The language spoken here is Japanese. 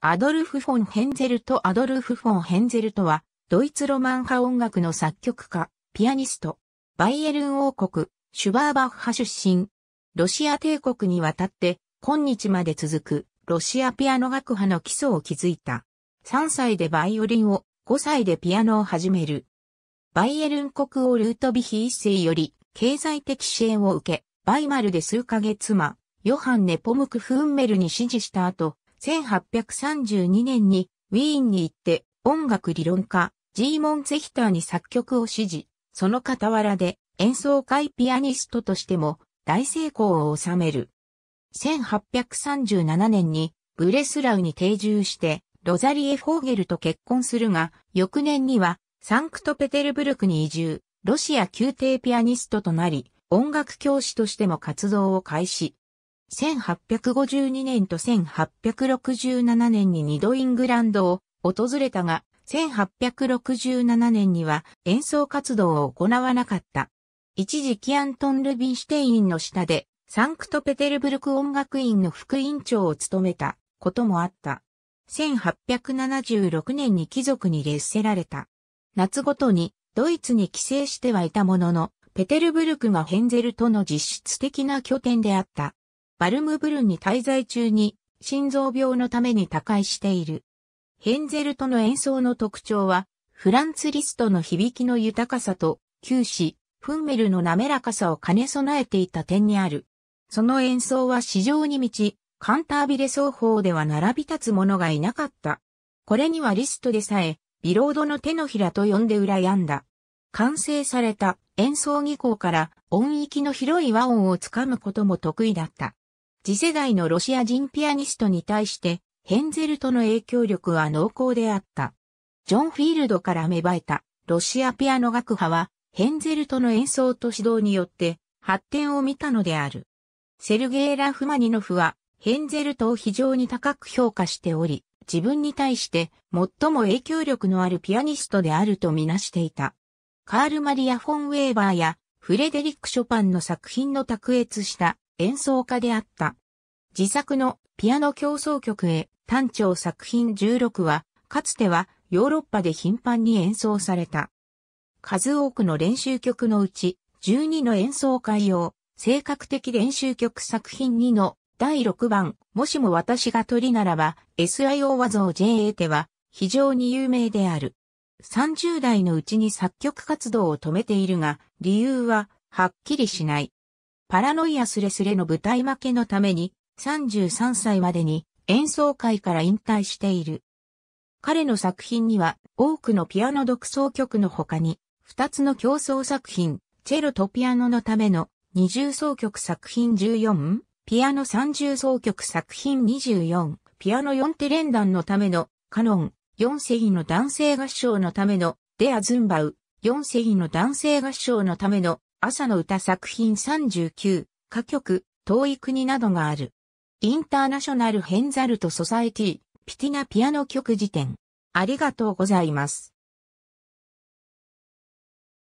アドルフ・フォン・ヘンゼルとアドルフ・フォン・ヘンゼルとは、ドイツロマン派音楽の作曲家、ピアニスト、バイエルン王国、シュバーバッハ出身。ロシア帝国にわたって、今日まで続く、ロシアピアノ学派の基礎を築いた。3歳でバイオリンを、5歳でピアノを始める。バイエルン国王ルートビヒ一世より、経済的支援を受け、バイマルで数ヶ月間、ヨハン・ネポムク・フンメルに支持した後、1832年にウィーンに行って音楽理論家ジーモン・ツヒターに作曲を指示、その傍らで演奏会ピアニストとしても大成功を収める。1837年にブレスラウに定住してロザリエ・フォーゲルと結婚するが、翌年にはサンクトペテルブルクに移住、ロシア宮廷ピアニストとなり、音楽教師としても活動を開始。1852年と1867年に二度イングランドを訪れたが、1867年には演奏活動を行わなかった。一時期アントン・ルビンシュテインの下で、サンクトペテルブルク音楽院の副院長を務めたこともあった。1876年に貴族に列せられた。夏ごとにドイツに帰省してはいたものの、ペテルブルクがヘンゼルとの実質的な拠点であったバルムブルンに滞在中に心臓病のために他界している。ヘンゼルとの演奏の特徴は、フランツ・リストの響きの豊かさと、旧詩、フンメルの滑らかさを兼ね備えていた点にある。その演奏は市場に満ち、カンタービレ奏法では並び立つ者がいなかった。これにはリストでさえ、ビロードの手のひらと呼んで羨んだ。完成された演奏技巧から音域の広い和音をつかむことも得意だった。次世代のロシア人ピアニストに対して、ヘンゼルとの影響力は濃厚であった。ジョン・フィールドから芽生えたロシアピアノ学派は、ヘンゼルとの演奏と指導によって発展を見たのである。セルゲイ・ラフマニノフは、ヘンゼルトを非常に高く評価しており、自分に対して最も影響力のあるピアニストであるとみなしていた。カール・マリア・フォン・ウェーバーやフレデリック・ショパンの作品の卓越した演奏家であった。自作のピアノ競争曲へ単調作品16は、かつてはヨーロッパで頻繁に演奏された。数多くの練習曲のうち、12の演奏会用、性格的練習曲作品2の第6番、もしも私が鳥ならば、SIO 和像 JA では非常に有名である。30代のうちに作曲活動を止めているが、理由ははっきりしない。パラノイアスレスレの舞台負けのために、33歳までに演奏会から引退している。彼の作品には多くのピアノ独奏曲の他に、2つの競争作品、チェロとピアノのための二重奏曲作品14、ピアノ三重奏曲作品24、ピアノ4手連弾のためのカノン、4世紀の男性合唱のためのデアズンバウ、4世紀の男性合唱のための朝の歌作品39、歌曲、遠い国などがある。インターナショナルヘンザルトソサエティ、ピティナピアノ曲辞典。ありがとうございます。